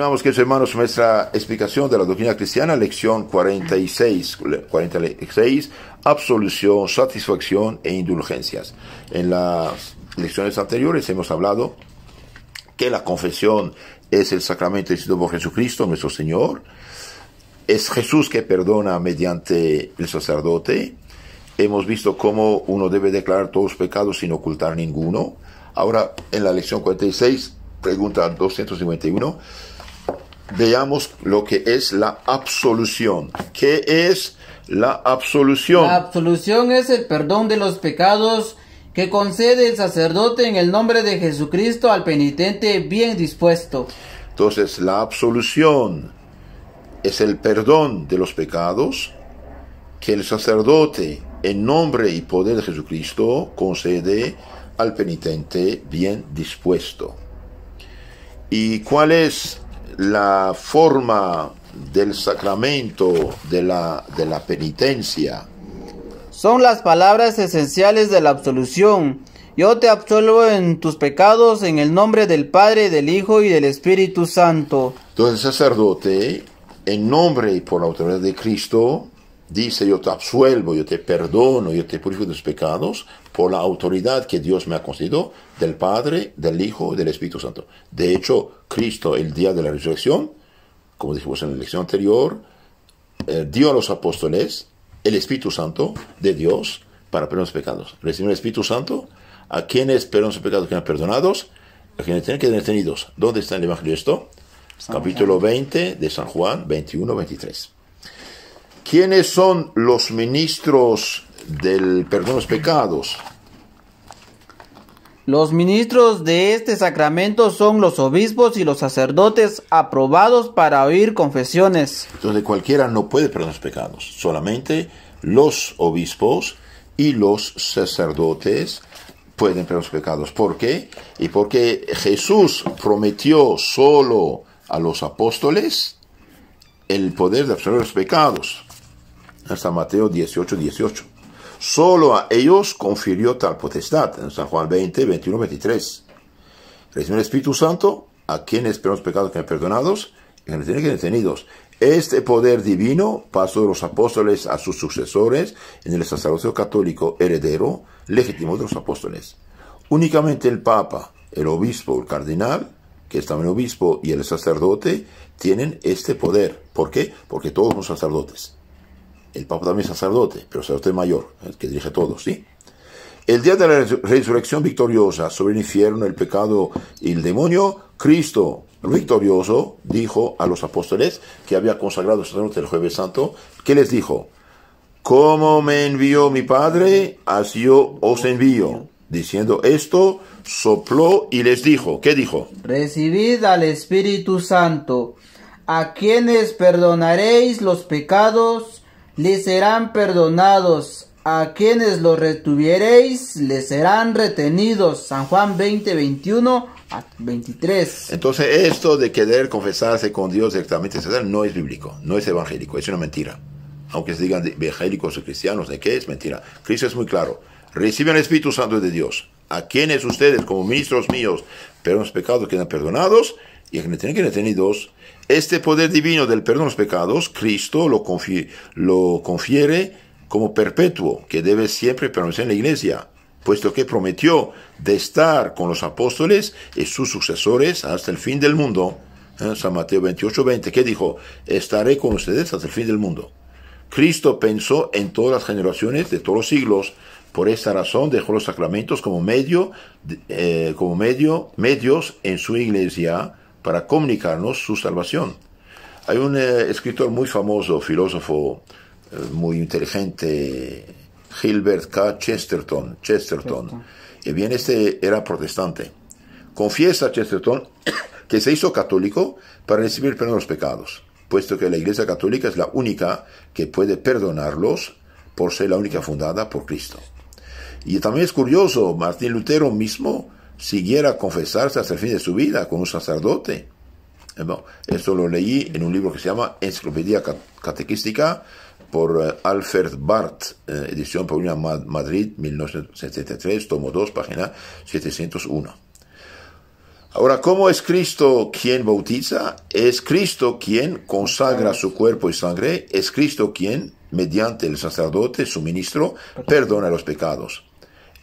que queridos hermanos, nuestra explicación de la doctrina cristiana, lección 46, 46, absolución, satisfacción e indulgencias. En las lecciones anteriores hemos hablado que la confesión es el sacramento instituido por Jesucristo, nuestro Señor. Es Jesús que perdona mediante el sacerdote. Hemos visto cómo uno debe declarar todos los pecados sin ocultar ninguno. Ahora, en la lección 46, pregunta 251 veamos lo que es la absolución. ¿Qué es la absolución? La absolución es el perdón de los pecados que concede el sacerdote en el nombre de Jesucristo al penitente bien dispuesto. Entonces, la absolución es el perdón de los pecados que el sacerdote en nombre y poder de Jesucristo concede al penitente bien dispuesto. ¿Y cuál es la forma del sacramento de la, penitencia. Son las palabras esenciales de la absolución. Yo te absuelvo en tus pecados en el nombre del Padre, del Hijo y del Espíritu Santo. Entonces el sacerdote, en nombre y por la autoridad de Cristo, dice yo te absuelvo, yo te perdono, yo te purifico de tus pecados por la autoridad que Dios me ha concedido del Padre, del Hijo y del Espíritu Santo. De hecho, Cristo el día de la resurrección, como dijimos en la lección anterior, eh, dio a los apóstoles el Espíritu Santo de Dios para perdonar los pecados. Recibió el Espíritu Santo a quienes perdonan sus pecados, que han perdonados, a quienes tienen que detenidos. ¿Dónde está el Evangelio esto? Capítulo 20 de San Juan 21-23. ¿Quiénes son los ministros del perdón de los pecados. Los ministros de este sacramento son los obispos y los sacerdotes aprobados para oír confesiones. Entonces cualquiera no puede perdonar los pecados, solamente los obispos y los sacerdotes pueden perdonar los pecados. ¿Por qué? Y porque Jesús prometió solo a los apóstoles el poder de absorber los pecados. Hasta Mateo 18, 18. Solo a ellos confirió tal potestad, en San Juan 20, 21, 23. Recibe el Espíritu Santo, a quienes esperamos pecados que han perdonados, y quienes tienen que detenidos. Este poder divino pasó de los apóstoles a sus sucesores en el sacerdocio católico heredero legítimo de los apóstoles. Únicamente el Papa, el obispo, el cardinal, que es también obispo, y el sacerdote tienen este poder. ¿Por qué? Porque todos son sacerdotes. El Papa también es sacerdote, pero sacerdote mayor, el que dirige todo todos, ¿sí? El día de la resurrección victoriosa sobre el infierno, el pecado y el demonio, Cristo victorioso dijo a los apóstoles que había consagrado sacerdote el jueves santo, ¿qué les dijo, como me envió mi Padre, así yo os envío. Diciendo esto, sopló y les dijo, ¿qué dijo? Recibid al Espíritu Santo, a quienes perdonaréis los pecados les serán perdonados. A quienes los retuviereis, les serán retenidos. San Juan 20, 21 a 23. Entonces, esto de querer confesarse con Dios directamente no es bíblico, no es evangélico, es una mentira. Aunque se digan evangélicos o cristianos, ¿de qué es mentira? Cristo es muy claro. Reciben el Espíritu Santo de Dios. A quienes ustedes, como ministros míos, pero los pecados quedan perdonados y a quienes tienen que retenidos este poder divino del perdón de los pecados, Cristo lo, confiere como perpetuo, que debe siempre permanecer en la iglesia, puesto que prometió de estar con los apóstoles y sus sucesores hasta el fin del mundo. ¿Eh? San Mateo 28, 20, que dijo, estaré con ustedes hasta el fin del mundo. Cristo pensó en todas las generaciones de todos los siglos. Por esta razón dejó los sacramentos como medio, eh, como medio, medios en su iglesia para comunicarnos su salvación. Hay un eh, escritor muy famoso, filósofo eh, muy inteligente, Gilbert K. Chesterton. Chesterton. Y bien, este era protestante. Confiesa Chesterton que se hizo católico para recibir perdón de los pecados, puesto que la Iglesia Católica es la única que puede perdonarlos por ser la única fundada por Cristo. Y también es curioso, Martín Lutero mismo siguiera confesarse hasta el fin de su vida con un sacerdote. Bueno, eso lo leí en un libro que se llama Enciclopedia Catequística por eh, Alfred Barth, eh, edición Paulina Madrid, 1973, tomo 2, página 701. Ahora, ¿cómo es Cristo quien bautiza? Es Cristo quien consagra su cuerpo y sangre, es Cristo quien, mediante el sacerdote, su ministro, perdona los pecados.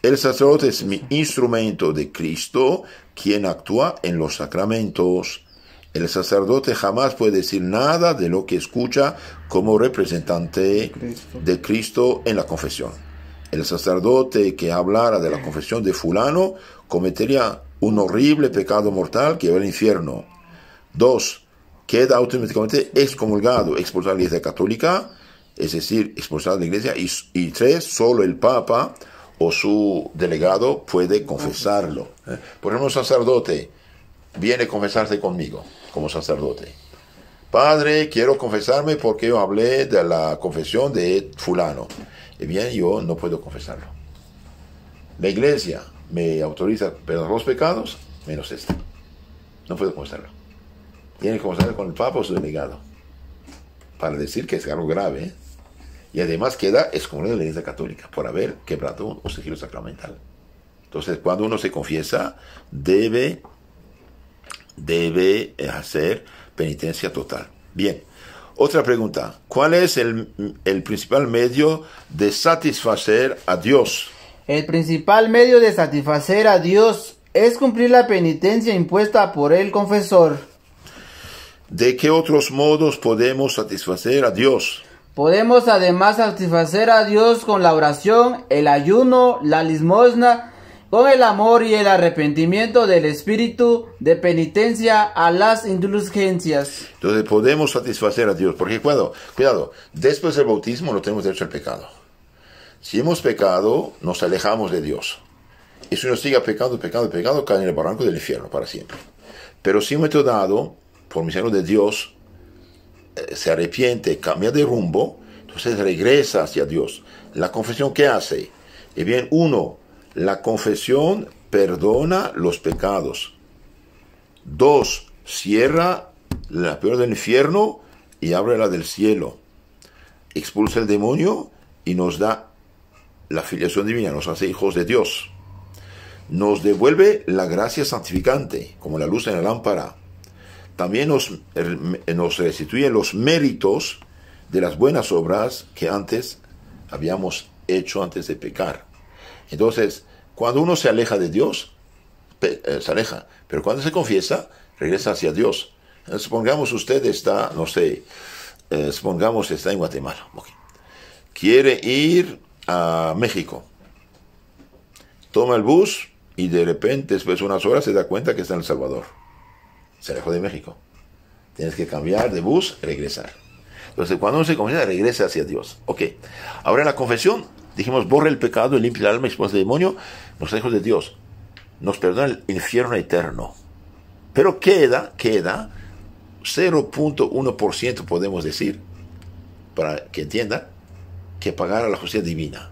El sacerdote es mi instrumento de Cristo, quien actúa en los sacramentos. El sacerdote jamás puede decir nada de lo que escucha como representante de Cristo en la confesión. El sacerdote que hablara de la confesión de fulano cometería un horrible pecado mortal que va al infierno. Dos, Queda automáticamente excomulgado, expulsado de la Iglesia Católica, es decir, expulsado de la Iglesia. y tres, solo el Papa o su delegado puede confesarlo. Por ejemplo, un sacerdote viene a confesarse conmigo como sacerdote. Padre, quiero confesarme porque yo hablé de la confesión de fulano. Y bien, yo no puedo confesarlo. La iglesia me autoriza perdonar los pecados, menos este. No puedo confesarlo. Tiene que confesarse con el Papa o su delegado. Para decir que es algo grave, ¿eh? y además queda escondido de la Iglesia Católica por haber quebrado un sigilo sacramental. Entonces, cuando uno se confiesa, debe, debe eh, hacer penitencia total. Bien, otra pregunta. ¿Cuál es el principal medio de satisfacer a Dios? El principal medio de satisfacer a Dios es cumplir la penitencia impuesta por el confesor. ¿De qué otros modos podemos satisfacer a Dios? Podemos además satisfacer a Dios con la oración, el ayuno, la limosna, con el amor y el arrepentimiento del espíritu de penitencia a las indulgencias. Entonces podemos satisfacer a Dios, porque cuidado, cuidado, después del bautismo no tenemos derecho al pecado. Si hemos pecado, nos alejamos de Dios. Y si uno sigue pecando, pecando, pecando, cae en el barranco del infierno para siempre. Pero si hemos momento dado, por misericordia de Dios, se arrepiente, cambia de rumbo, entonces regresa hacia Dios. ¿La confesión qué hace? Eh bien, uno, la confesión perdona los pecados. Dos, cierra la peor del infierno y abre la del cielo. Expulsa el demonio y nos da la filiación divina, nos hace hijos de Dios. Nos devuelve la gracia santificante, como la luz en la lámpara también nos, eh, nos restituye los méritos de las buenas obras que antes habíamos hecho antes de pecar. Entonces, cuando uno se aleja de Dios, eh, se aleja, pero cuando se confiesa, regresa hacia Dios. Eh, supongamos usted está, no sé, eh, supongamos está en Guatemala, quiere ir a México, toma el bus y de repente, después de unas horas, se da cuenta que está en El Salvador se alejó de México. Tienes que cambiar de bus, regresar. Entonces, cuando uno se confiesa, regresa hacia Dios. Ok. Ahora la confesión, dijimos, borra el pecado, limpia el alma, esposa el demonio, nos hijos de Dios. Nos perdona el infierno eterno. Pero queda, queda 0.1%, podemos decir, para que entienda, que pagar a la justicia divina.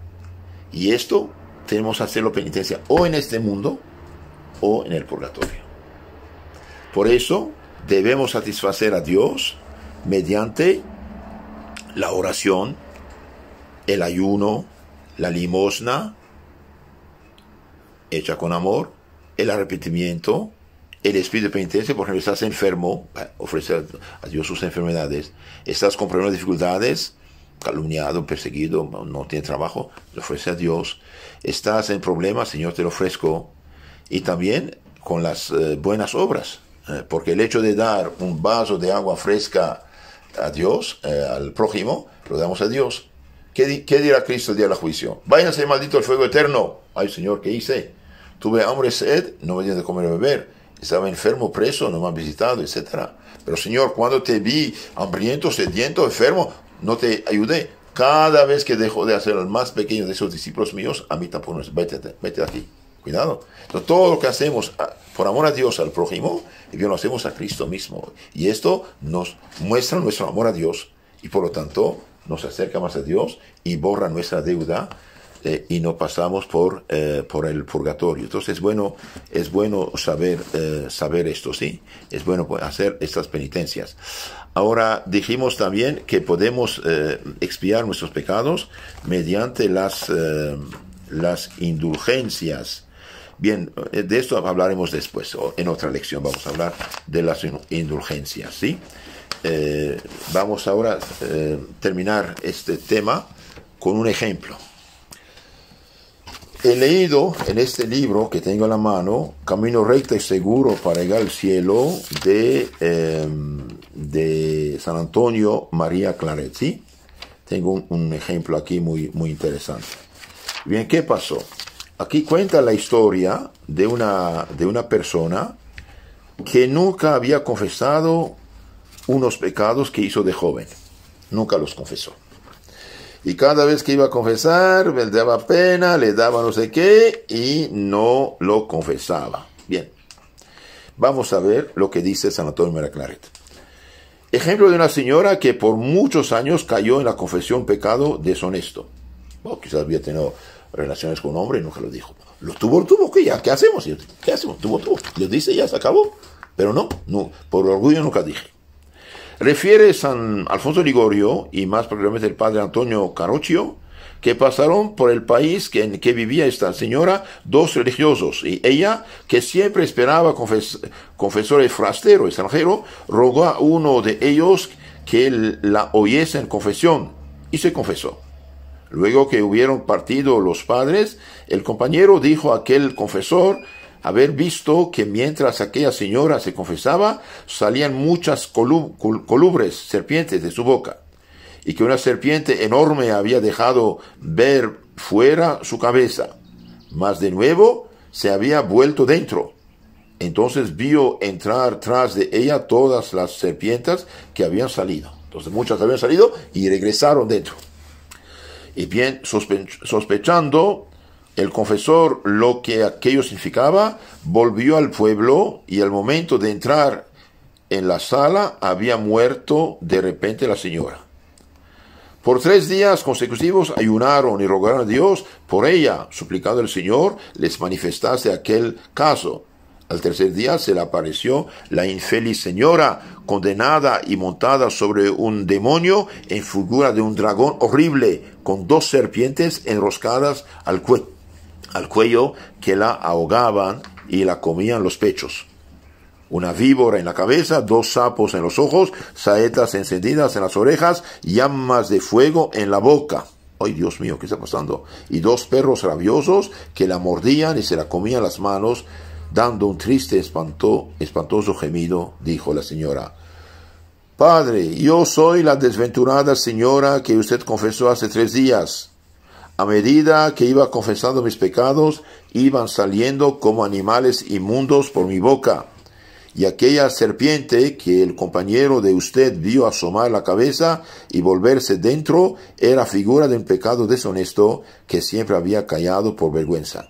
Y esto tenemos que hacerlo penitencia o en este mundo o en el purgatorio. Por eso debemos satisfacer a Dios mediante la oración, el ayuno, la limosna, hecha con amor, el arrepentimiento, el espíritu de penitencia, por ejemplo, estás enfermo, ofrecer a Dios sus enfermedades, estás con problemas, dificultades, calumniado, perseguido, no tiene trabajo, le ofrece a Dios, estás en problemas, Señor, te lo ofrezco, y también con las eh, buenas obras, eh, porque el hecho de dar un vaso de agua fresca a Dios, eh, al prójimo, lo damos a Dios. ¿Qué, dirá Cristo el día de la juicio? Váyanse, maldito, el fuego eterno. Ay, Señor, ¿qué hice? Tuve hambre, sed, no me de comer o beber. Estaba enfermo, preso, no me han visitado, etc. Pero, Señor, cuando te vi hambriento, sediento, enfermo, no te ayudé. Cada vez que dejó de hacer al más pequeño de esos discípulos míos, a mí tampoco, vete, vete de aquí. Cuidado. todo lo que hacemos ah, por amor a Dios, al prójimo, lo hacemos a Cristo mismo. Y esto nos muestra nuestro amor a Dios y por lo tanto nos acerca más a Dios y borra nuestra deuda eh, y no pasamos por, eh, por el purgatorio. Entonces es bueno, es bueno saber, eh, saber esto, ¿sí? Es bueno pues, hacer estas penitencias. Ahora dijimos también que podemos expiar nuestros pecados mediante las, las indulgencias Bien, eh, de esto hablaremos después, en otra lección vamos a hablar de las indulgencias, ¿sí? Eh, vamos ahora a eh, terminar este tema con un ejemplo. He leído en este libro que tengo en la mano, Camino recto y seguro para llegar al cielo, de, em, de San Antonio María Claret, Tengo un, ejemplo aquí muy, muy interesante. Bien, ¿qué pasó? aquí cuenta la historia de una, de una persona que nunca había confesado unos pecados que hizo de joven. Nunca los confesó. Y cada vez que iba a confesar, le daba pena, le daba no sé qué, y no lo confesaba. Bien, vamos a ver lo que dice San Antonio Claret. Ejemplo de una señora que por muchos años cayó en la confesión pecado deshonesto. quizás había tenido relaciones con un hombre, nunca lo dijo. Lo tuvo, lo tuvo, ¿qué, ya, ¿qué hacemos? ¿Qué hacemos? Tuvo, tuvo. Lo dice ya, se acabó. Pero no, no, por orgullo nunca dije. Refiere San Alfonso Ligorio y más probablemente el padre Antonio Caroccio que pasaron por el país que, en que vivía esta señora dos religiosos y ella, que siempre esperaba confes confesores frastero extranjeros, rogó a uno de ellos que la oyese en confesión y se confesó. Luego que hubieron partido los padres, el compañero dijo a aquel confesor haber visto que mientras aquella señora se confesaba, salían muchas colubres, serpientes de su boca, y que una serpiente enorme había dejado ver fuera su cabeza, mas de nuevo se había vuelto dentro. Entonces vio entrar tras de ella todas las serpientes que habían salido. Entonces muchas habían salido y regresaron dentro. Y bien, sospechando el confesor lo que aquello significaba, volvió al pueblo y al momento de entrar en la sala había muerto de repente la señora. Por tres días consecutivos ayunaron y rogaron a Dios por ella, suplicando al Señor les manifestase aquel caso. Al tercer día se le apareció la infeliz señora, condenada y montada sobre un demonio en figura de un dragón horrible, con dos serpientes enroscadas al, cuello que la ahogaban y la comían los pechos. Una víbora en la cabeza, dos sapos en los ojos, saetas encendidas en las orejas, llamas de fuego en la boca. ¡Ay, Dios mío, qué está pasando! Y dos perros rabiosos que la mordían y se la comían las manos Dando un triste, espantoso gemido, dijo la señora. Padre, yo soy la desventurada señora que usted confesó hace tres días. A medida que iba confesando mis pecados, iban saliendo como animales inmundos por mi boca. Y aquella serpiente que el compañero de usted vio asomar la cabeza y volverse dentro era figura de un pecado deshonesto que siempre había callado por vergüenza.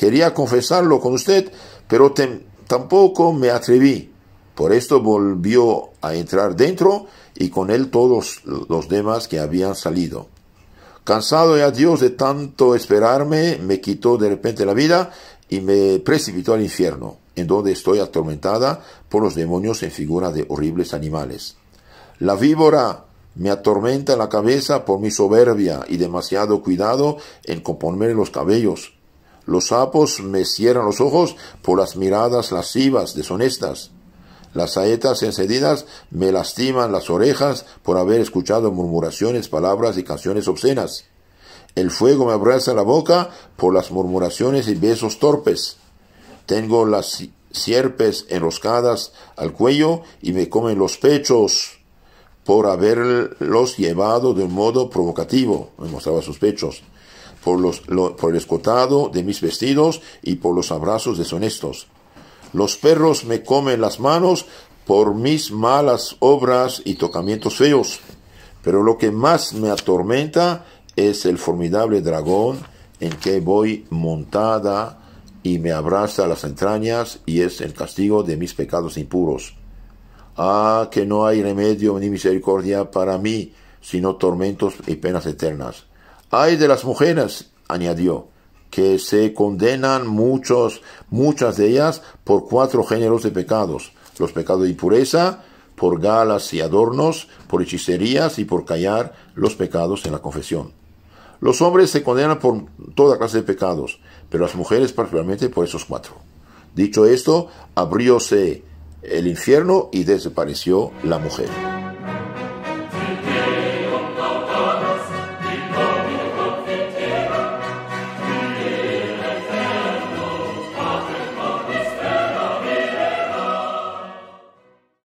Quería confesarlo con usted, pero tampoco me atreví. Por esto volvió a entrar dentro y con él todos los demás que habían salido. Cansado ya Dios de tanto esperarme, me quitó de repente la vida y me precipitó al infierno, en donde estoy atormentada por los demonios en figura de horribles animales. La víbora me atormenta la cabeza por mi soberbia y demasiado cuidado en componerme los cabellos. Los sapos me cierran los ojos por las miradas lascivas, deshonestas. Las saetas encendidas me lastiman las orejas por haber escuchado murmuraciones, palabras y canciones obscenas. El fuego me abraza la boca por las murmuraciones y besos torpes. Tengo las sierpes enroscadas al cuello y me comen los pechos por haberlos llevado de un modo provocativo. Me mostraba sus pechos por, los, por el escotado de mis vestidos y por los abrazos deshonestos. Los perros me comen las manos por mis malas obras y tocamientos feos. Pero lo que más me atormenta es el formidable dragón en que voy montada y me abraza las entrañas y es el castigo de mis pecados impuros. Ah, que no hay remedio ni misericordia para mí, sino tormentos y penas eternas. Hay de las mujeres, añadió, que se condenan muchos, muchas de ellas por cuatro géneros de pecados, los pecados de impureza, por galas y adornos, por hechicerías y por callar los pecados en la confesión. Los hombres se condenan por toda clase de pecados, pero las mujeres particularmente por esos cuatro. Dicho esto, abrióse el infierno y desapareció la mujer.